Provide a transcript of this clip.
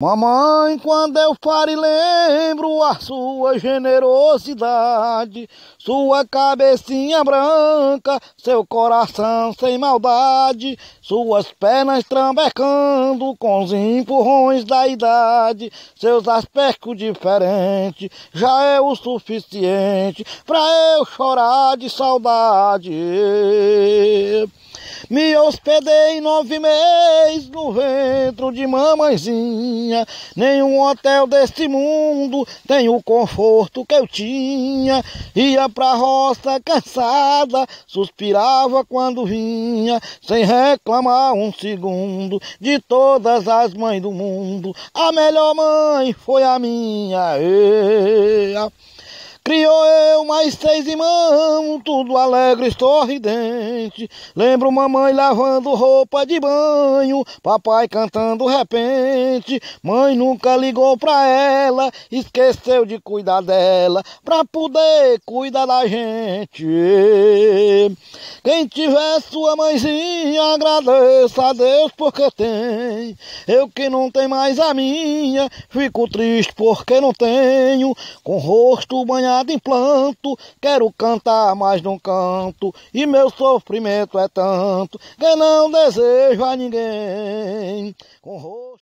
Mamãe, quando eu falo e lembro a sua generosidade, sua cabecinha branca, seu coração sem maldade, suas pernas trambecando com os empurrões da idade, seus aspectos diferentes já é o suficiente pra eu chorar de saudade. Me hospedei nove meses no dentro de mamãezinha. Nenhum hotel deste mundo tem o conforto que eu tinha. Ia pra roça cansada, suspirava quando vinha, sem reclamar um segundo de todas as mães do mundo. A melhor mãe foi a minha. Ea. Criou eu mais três irmãos, tudo alegre e sorridente. Lembro mamãe lavando roupa de banho, papai cantando repente. Mãe nunca ligou pra ela, esqueceu de cuidar dela, pra poder cuidar da gente. Quem tiver sua mãezinha, agradeça a Deus porque tem. Eu que não tenho mais a minha, fico triste porque não tenho. Com rosto banhado em planto, quero cantar, mais num canto. E meu sofrimento é tanto que não desejo a ninguém. Com rosto